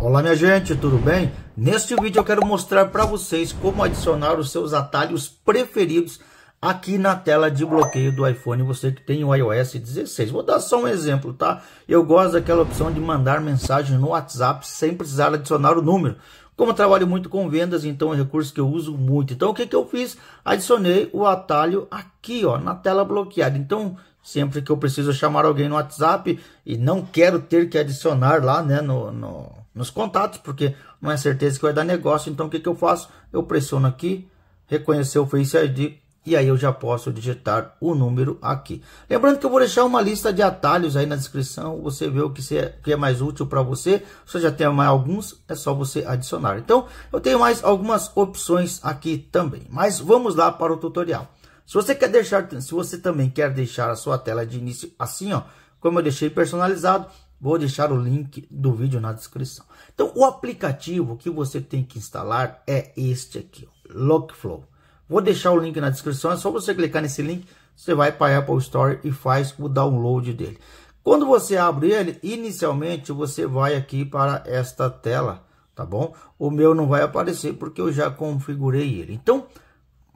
Olá minha gente, tudo bem? Neste vídeo eu quero mostrar para vocês como adicionar os seus atalhos preferidos aqui na tela de bloqueio do iPhone, você que tem o iOS 16. Vou dar só um exemplo, tá? Eu gosto daquela opção de mandar mensagem no WhatsApp sem precisar adicionar o número. Como eu trabalho muito com vendas, então é um recurso que eu uso muito. Então o que, que eu fiz? Adicionei o atalho aqui ó, na tela bloqueada. Então sempre que eu preciso chamar alguém no WhatsApp e não quero ter que adicionar lá né, no, no nos contatos, porque não é certeza que vai dar negócio. Então o que, que eu faço? Eu pressiono aqui, reconhecer o Face ID e aí eu já posso digitar o número aqui. Lembrando que eu vou deixar uma lista de atalhos aí na descrição, você vê o que, é, que é mais útil para você. Se você já tem mais alguns, é só você adicionar. Então, eu tenho mais algumas opções aqui também. Mas vamos lá para o tutorial. Se você quer deixar, se você também quer deixar a sua tela de início assim, ó, como eu deixei personalizado, Vou deixar o link do vídeo na descrição. Então, o aplicativo que você tem que instalar é este aqui, Lockflow. Vou deixar o link na descrição, é só você clicar nesse link, você vai para a Apple Store e faz o download dele. Quando você abre ele, inicialmente você vai aqui para esta tela, tá bom? O meu não vai aparecer porque eu já configurei ele. Então,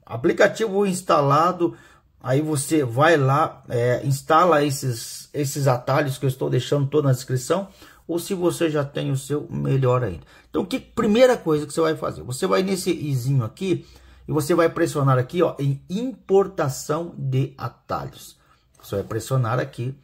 aplicativo instalado, Aí você vai lá, é, instala esses, esses atalhos que eu estou deixando todo na descrição. Ou se você já tem o seu, melhor ainda. Então, que primeira coisa que você vai fazer? Você vai nesse izinho aqui e você vai pressionar aqui ó, em importação de atalhos. Você vai pressionar aqui,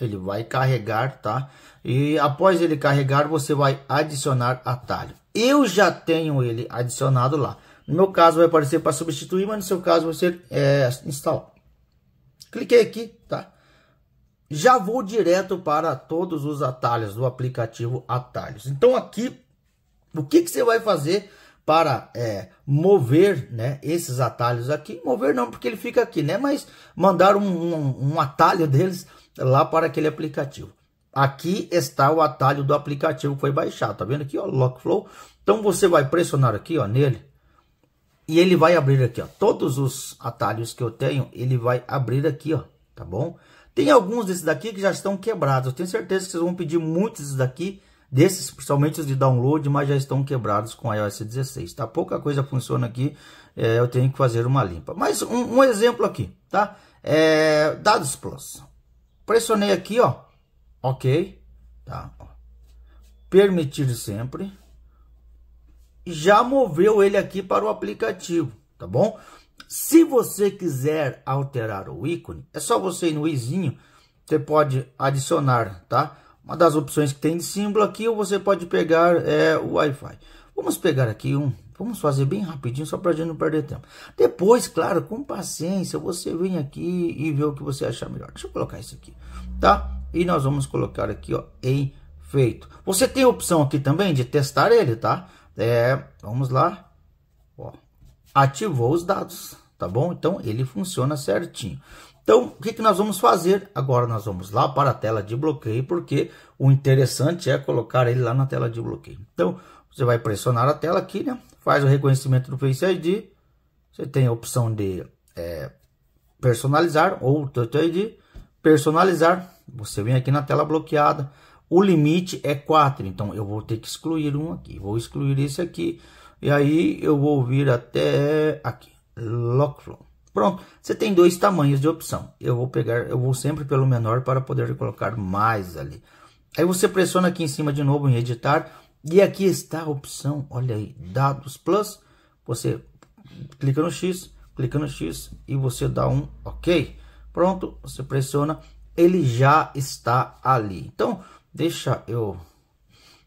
ele vai carregar, tá? E após ele carregar, você vai adicionar atalho. Eu já tenho ele adicionado lá. No meu caso vai aparecer para substituir, mas no seu caso você é, instalar. Cliquei aqui, tá? Já vou direto para todos os atalhos do aplicativo Atalhos. Então aqui, o que, que você vai fazer para é, mover né, esses atalhos aqui? Mover não, porque ele fica aqui, né? Mas mandar um, um, um atalho deles lá para aquele aplicativo. Aqui está o atalho do aplicativo que foi baixado, tá vendo aqui, ó, Lockflow. Então você vai pressionar aqui, ó, nele, e ele vai abrir aqui, ó. Todos os atalhos que eu tenho, ele vai abrir aqui, ó. Tá bom? Tem alguns desses daqui que já estão quebrados. Eu tenho certeza que vocês vão pedir muitos desses daqui. Desses, principalmente os de download, mas já estão quebrados com iOS 16, tá? Pouca coisa funciona aqui, é, eu tenho que fazer uma limpa. Mas um, um exemplo aqui, tá? É, dados Plus. Pressionei aqui, ó. Ok, tá? Permitir sempre já moveu ele aqui para o aplicativo, tá bom? Se você quiser alterar o ícone, é só você ir no izinho, você pode adicionar, tá? Uma das opções que tem de símbolo aqui, ou você pode pegar é, o Wi-Fi. Vamos pegar aqui um, vamos fazer bem rapidinho, só para a gente não perder tempo. Depois, claro, com paciência, você vem aqui e vê o que você achar melhor. Deixa eu colocar isso aqui, tá? E nós vamos colocar aqui, ó, em feito. Você tem a opção aqui também de testar ele, tá? É, vamos lá. Ó, ativou os dados, tá bom? Então, ele funciona certinho. Então, o que, que nós vamos fazer? Agora nós vamos lá para a tela de bloqueio, porque o interessante é colocar ele lá na tela de bloqueio. Então, você vai pressionar a tela aqui, né? Faz o reconhecimento do Face ID. Você tem a opção de é, personalizar ou Touch ID. Personalizar. Você vem aqui na tela bloqueada o limite é 4, então eu vou ter que excluir um aqui. Vou excluir esse aqui. E aí eu vou vir até aqui, lock Pronto, você tem dois tamanhos de opção. Eu vou pegar, eu vou sempre pelo menor para poder colocar mais ali. Aí você pressiona aqui em cima de novo em editar. E aqui está a opção, olha aí, dados plus. Você clica no X, clica no X e você dá um ok. Pronto, você pressiona, ele já está ali. Então, Deixa eu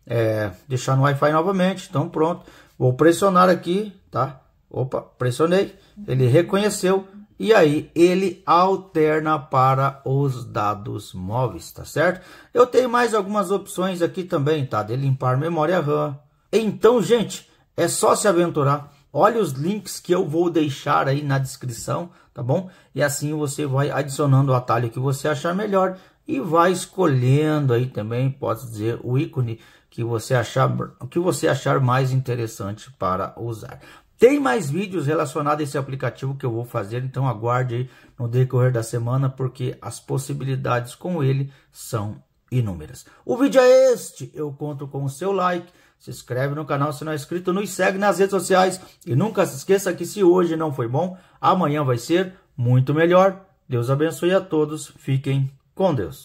é, deixar no Wi-Fi novamente. Então pronto. Vou pressionar aqui, tá? Opa, pressionei. Ele reconheceu. E aí ele alterna para os dados móveis, tá certo? Eu tenho mais algumas opções aqui também, tá? De limpar memória RAM. Então, gente, é só se aventurar. Olha os links que eu vou deixar aí na descrição, tá bom? E assim você vai adicionando o atalho que você achar melhor e vai escolhendo aí também, pode dizer, o ícone que você achar, que você achar mais interessante para usar. Tem mais vídeos relacionados a esse aplicativo que eu vou fazer, então aguarde aí no decorrer da semana, porque as possibilidades com ele são inúmeras. O vídeo é este, eu conto com o seu like, se inscreve no canal se não é inscrito, nos segue nas redes sociais e nunca se esqueça que se hoje não foi bom, amanhã vai ser muito melhor. Deus abençoe a todos, fiquem com Deus.